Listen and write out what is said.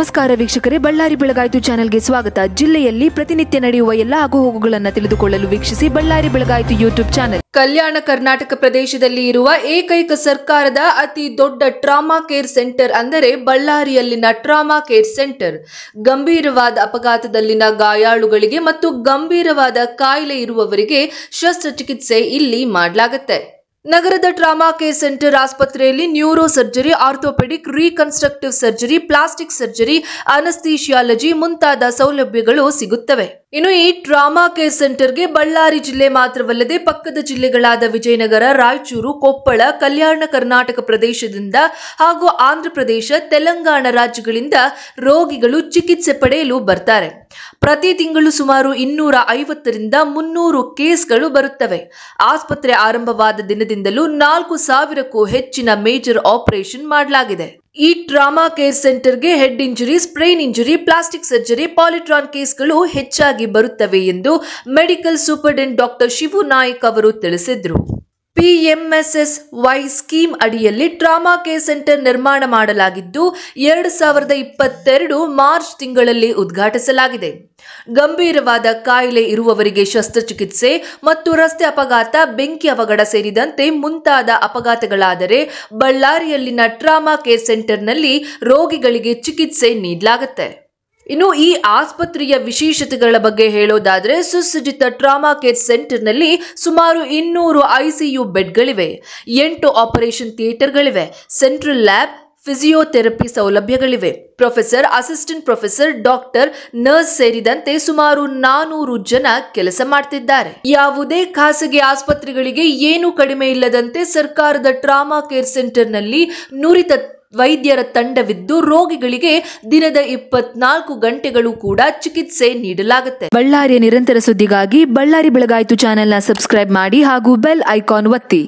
ನಮಸ್ಕಾರ ವೀಕ್ಷಕರೇ ಬಳ್ಳಾರಿ ಬೆಳಗಾಯಿತು ಚಾನೆಲ್ಗೆ ಸ್ವಾಗತ ಜಿಲ್ಲೆಯಲ್ಲಿ ಪ್ರತಿನಿತ್ಯ ನಡೆಯುವ ಎಲ್ಲ ಆಗುಹೋಗುಗಳನ್ನು ತಿಳಿದುಕೊಳ್ಳಲು ವೀಕ್ಷಿಸಿ ಬಳ್ಳಾರಿ ಬೆಳಗಾಯಿತು ಯೂಟ್ಯೂಬ್ ಚಾನೆಲ್ ಕಲ್ಯಾಣ ಕರ್ನಾಟಕ ಪ್ರದೇಶದಲ್ಲಿ ಇರುವ ಏಕೈಕ ಸರ್ಕಾರದ ಅತಿ ದೊಡ್ಡ ಟ್ರಾಮಾ ಕೇರ್ ಸೆಂಟರ್ ಅಂದರೆ ಬಳ್ಳಾರಿಯಲ್ಲಿನ ಟ್ರಾಮಾ ಕೇರ್ ಸೆಂಟರ್ ಗಂಭೀರವಾದ ಅಪಘಾತದಲ್ಲಿನ ಗಾಯಾಳುಗಳಿಗೆ ಮತ್ತು ಗಂಭೀರವಾದ ಕಾಯಿಲೆ ಇರುವವರಿಗೆ ಶಸ್ತ್ರಚಿಕಿತ್ಸೆ ಇಲ್ಲಿ ಮಾಡಲಾಗುತ್ತೆ ನಗರದ ಟ್ರಾಮಾ ಕೇರ್ ಸೆಂಟರ್ ಆಸ್ಪತ್ರೆಯಲ್ಲಿ neuro surgery orthopaedic reconstructive surgery plastic surgery anaesthesiology ಮುಂತಾದ ಸೌಲಭ್ಯಗಳು ಸಿಗುತ್ತವೆ ಇನ್ನು ಈ ಟ್ರಾಮಾ ಕೇರ್ ಸೆಂಟರ್ಗೆ ಬಳ್ಳಾರಿ ಜಿಲ್ಲೆ ಮಾತ್ರವಲ್ಲದೆ ಪಕ್ಕದ ಜಿಲ್ಲೆಗಳಾದ ವಿಜಯನಗರ ರಾಯಚೂರು ಕೊಪ್ಪಳ ಕಲ್ಯಾಣ ಕರ್ನಾಟಕ ಪ್ರದೇಶದಿಂದ ಹಾಗೂ ಆಂಧ್ರಪ್ರದೇಶ ತೆಲಂಗಾಣ ರಾಜ್ಯಗಳಿಂದ ರೋಗಿಗಳು ಚಿಕಿತ್ಸೆ ಪಡೆಯಲು ಬರ್ತಾರೆ ಪ್ರತಿ ತಿಂಗಳು ಸುಮಾರು ಇನ್ನೂರ ಐವತ್ತರಿಂದ ಮುನ್ನೂರು ಕೇಸ್ಗಳು ಬರುತ್ತವೆ ಆಸ್ಪತ್ರೆ ಆರಂಭವಾದ ದಿನದಿಂದಲೂ ನಾಲ್ಕು ಸಾವಿರಕ್ಕೂ ಹೆಚ್ಚಿನ ಮೇಜರ್ ಆಪರೇಷನ್ ಮಾಡಲಾಗಿದೆ ಈ ಟ್ರಾಮಾ ಕೇರ್ ಸೆಂಟರ್ಗೆ head injury sprain injury plastic surgery ಪಾಲಿಟ್ರಾನ್ ಕೇಸ್ಗಳು ಹೆಚ್ಚಾಗಿ ಬರುತ್ತವೆ ಎಂದು medical superintendent doctor Shivu Nayak ಅವರು ತಿಳಿಸಿದರು ವೈ ಸ್ಕೀಮ್ ಅಡಿಯಲ್ಲಿ ಟ್ರಾಮಾ ಕೇರ್ ಸೆಂಟರ್ ನಿರ್ಮಾಣ ಮಾಡಲಾಗಿದ್ದು ಎರಡು ಸಾವಿರದ ಇಪ್ಪತ್ತೆರಡು ಮಾರ್ಚ್ ತಿಂಗಳಲ್ಲಿ ಉದ್ಘಾಟಿಸಲಾಗಿದೆ ಗಂಭೀರವಾದ ಕಾಯಿಲೆ ಇರುವವರಿಗೆ ಶಸ್ತ್ರಚಿಕಿತ್ಸೆ ಮತ್ತು ರಸ್ತೆ ಅಪಘಾತ ಬೆಂಕಿ ಅವಘಡ ಸೇರಿದಂತೆ ಮುಂತಾದ ಅಪಘಾತಗಳಾದರೆ ಬಳ್ಳಾರಿಯಲ್ಲಿನ ಟ್ರಾಮಾ ಕೇರ್ ಸೆಂಟರ್ನಲ್ಲಿ ರೋಗಿಗಳಿಗೆ ಚಿಕಿತ್ಸೆ ನೀಡಲಾಗುತ್ತೆ ಇನ್ನು ಈ ಆಸ್ಪತ್ರೆಯ ವಿಶೇಷತೆಗಳ ಬಗ್ಗೆ ಹೇಳೋದಾದರೆ ಸುಸಜ್ಜಿತ ಟ್ರಾಮಾ ಕೇರ್ ಸೆಂಟರ್ನಲ್ಲಿ ಸುಮಾರು ಇನ್ನೂರು ಐಸಿಯು ಬೆಡ್ಗಳಿವೆ ಎಂಟು ಆಪರೇಷನ್ ಥಿಯೇಟರ್ಗಳಿವೆ ಸೆಂಟ್ರಲ್ ಲ್ಯಾಬ್ ಫಿಸಿಯೋಥೆರಪಿ ಸೌಲಭ್ಯಗಳಿವೆ professor assistant professor doctor nurse ಸೇರಿದಂತೆ ಸುಮಾರು ನಾನೂರು ಜನ ಕೆಲಸ ಮಾಡ್ತಿದ್ದಾರೆ ಯಾವುದೇ ಖಾಸಗಿ ಆಸ್ಪತ್ರೆಗಳಿಗೆ ಏನು ಕಡಿಮೆ ಇಲ್ಲದಂತೆ ಸರ್ಕಾರದ ಟ್ರಾಮಾ ಕೇರ್ ಸೆಂಟರ್ನಲ್ಲಿ ನುರಿತ ವೈದ್ಯರ ತಂಡವಿದ್ದು ರೋಗಿಗಳಿಗೆ ದಿನದ ಇಪ್ಪತ್ನಾಲ್ಕು ಗಂಟೆಗಳು ಕೂಡ ಚಿಕಿತ್ಸೆ ನೀಡಲಾಗುತ್ತೆ ಬಳ್ಳಾರಿಯ ನಿರಂತರ ಸುದ್ದಿಗಾಗಿ ಬಳ್ಳಾರಿ ಬೆಳಗಾಯಿತು ಚಾನೆಲ್ನ ಸಬ್ಸ್ಕ್ರೈಬ್ ಮಾಡಿ ಹಾಗೂ ಬೆಲ್ ಐಕಾನ್ ಒತ್ತಿ